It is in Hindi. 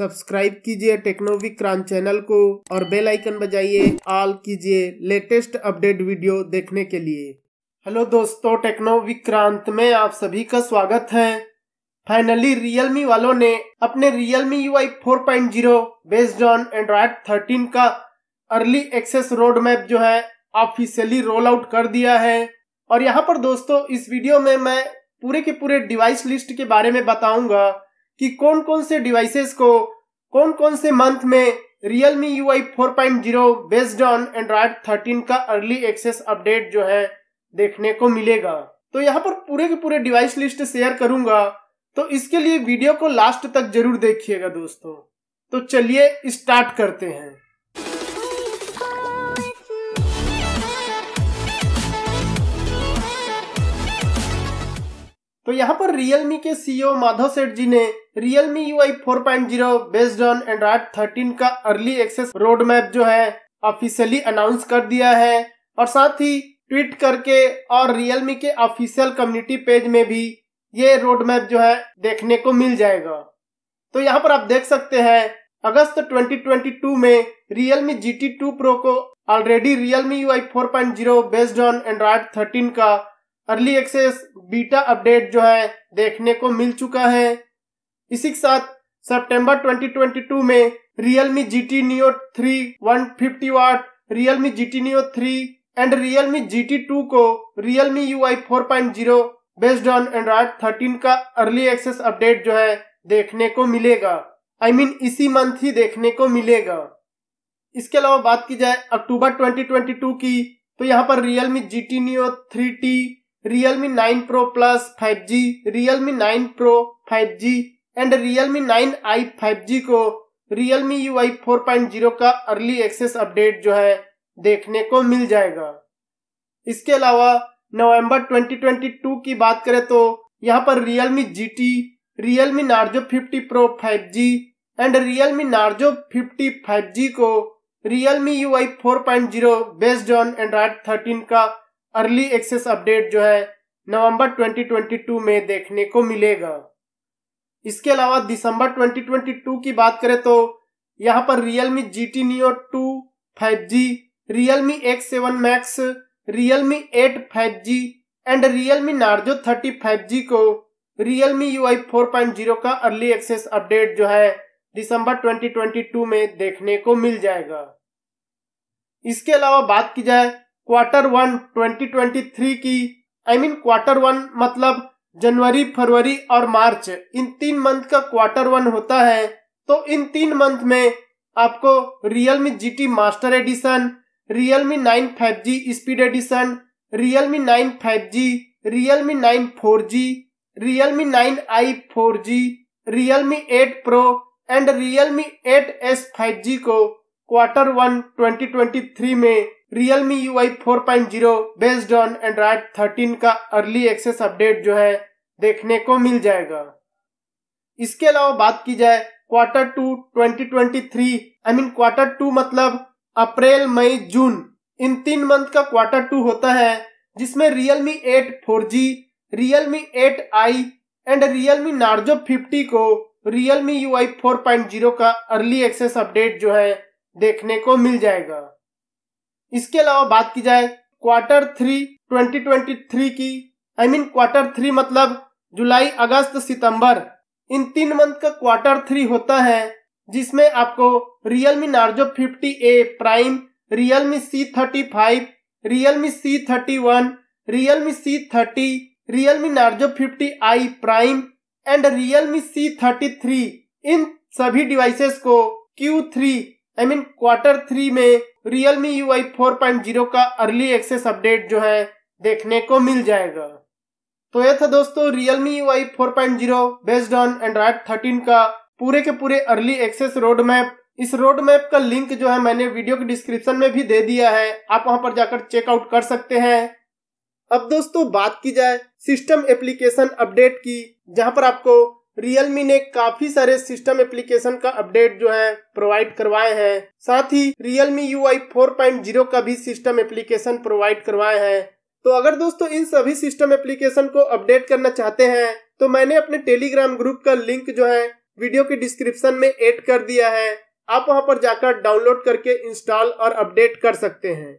सब्सक्राइब कीजिए टेक्नोविक क्रांच चैनल को और बेल आइकन बजाइए ऑल कीजिए लेटेस्ट अपडेट वीडियो देखने के लिए हेलो दोस्तों टेक्नोविक क्रांत में आप सभी का स्वागत है फाइनली रियलमी वालों ने अपने Realme U I four point zero based on Android thirteen का अर्ली एक्सेस रोड मैप जो है ऑफिशियली रोल आउट कर दिया है और यहाँ पर दोस्तों इस वीडियो में मैं पूरे के पूरे डिवाइस लिस्ट के बारे में बताऊंगा कि कौन कौन से डिवाइसेस को कौन कौन से मंथ में Realme U I four point zero based on Android thirteen का अर्ली एक्सेस अपडेट जो है देखने को मिलेगा तो यहाँ पर पूरे के पूरे डिवाइस लिस्ट शेयर करूंगा तो इसके लिए वीडियो को लास्ट तक जरूर देखिएगा दोस्तों तो चलिए स्टार्ट करते हैं तो यहाँ पर Realme के CEO माधव सेठ जी ने Realme UI 4.0 point zero based on Android thirteen का अर्ली एक्सेस रोड मैप जो है ऑफिशियली अनाउंस कर दिया है और साथ ही ट्वीट करके और Realme के ऑफिशियल कम्युनिटी पेज में भी ये रोड मैप जो है देखने को मिल जाएगा तो यहाँ पर आप देख सकते हैं अगस्त 2022 में Realme GT 2 Pro को already Realme UI 4.0 point zero based on Android thirteen का अर्ली एक्सेस बीटा अपडेट जो है देखने को मिल चुका है इसी के साथ सितंबर 2022 में G T Neo three one fifty watt G T Neo three and G T two को U I four point zero based on Android thirteen का अर्ली एक्सेस अपडेट जो है देखने को मिलेगा आई I मीन mean, इसी मंथ ही देखने को मिलेगा इसके अलावा बात की जाए अक्टूबर 2022 की तो यहाँ पर G T Neo three T Realme 9 Pro Plus 5G, Realme 9 Pro 5G and Realme 9i 5G को Realme UI 4.0 का अर्ली एक्सेस अपडेट जो है देखने को मिल जाएगा इसके अलावा नवंबर 2022 की बात करें तो यहाँ पर Realme GT, Realme Narzo 50 Pro 5G and Realme Narzo 50 5G को Realme UI 4.0 based on Android 13 का अर्ली एक्सेस अपडेट जो है नवंबर 2022 में देखने को मिलेगा इसके अलावा दिसंबर 2022 की बात करें तो यहाँ पर Realme G T Neo two five G Realme X seven Max Realme eight five G and Realme Narzo thirty five G को Realme U I four point zero का अर्ली एक्सेस अपडेट जो है दिसंबर 2022 में देखने को मिल जाएगा इसके अलावा बात की जाए क्वार्टर वन 2023 की आई मीन क्वार्टर वन मतलब जनवरी फरवरी और मार्च इन तीन मंथ का क्वार्टर वन होता है तो इन तीन मंथ में आपको Realme G T Master Edition Realme nine five G Speed Edition Realme nine five G Realme nine four G Realme nine i four G Realme eight Pro and Realme eight S five G को क्वार्टर वन 2023 में Realme UI 4.0 based on Android 13 का अर्ली एक्सेस अपडेट जो है देखने को मिल जाएगा इसके अलावा बात की जाए quarter two 2023 I mean quarter two मतलब अप्रैल मई जून इन तीन मंथ का क्वार्टर टू होता है जिसमें Realme 8 4G, Realme 8i and Realme Narzo fifty को Realme UI 4.0 का अर्ली एक्सेस अपडेट जो है देखने को मिल जाएगा इसके अलावा बात की जाए क्वार्टर थ्री 2023 की आई मीन क्वार्टर थ्री मतलब जुलाई अगस्त सितंबर इन तीन मंथ का क्वार्टर थ्री होता है जिसमें आपको Realme Narzo fifty A Prime Realme C thirty five Realme C thirty one Realme C thirty Realme Narzo fifty i Prime and Realme C thirty three इन सभी डिवाइसेस को Q three I mean quarter three में Realme U I four point zero का अर्ली एक्सेस अपडेट जो है देखने को मिल जाएगा तो यह था दोस्तों Realme U I four point zero based on Android thirteen का पूरे के पूरे अर्ली एक्सेस रोड मैप इस रोड मैप का लिंक जो है मैंने वीडियो के डिस्क्रिप्शन में भी दे दिया है आप वहां पर जाकर चेकआउट कर सकते हैं अब दोस्तों बात की जाए सिस्टम एप्लीकेशन अपडेट की जहां पर आपको रियलमी ने काफी सारे सिस्टम एप्लीकेशन का अपडेट जो है प्रोवाइड करवाए हैं साथ ही Realme U I four point zero का भी सिस्टम एप्लीकेशन प्रोवाइड करवाए हैं तो अगर दोस्तों इन सभी सिस्टम एप्लीकेशन को अपडेट करना चाहते हैं तो मैंने अपने टेलीग्राम ग्रुप का लिंक जो है वीडियो के डिस्क्रिप्शन में एड कर दिया है आप वहां पर जाकर डाउनलोड करके इंस्टॉल और अपडेट कर सकते हैं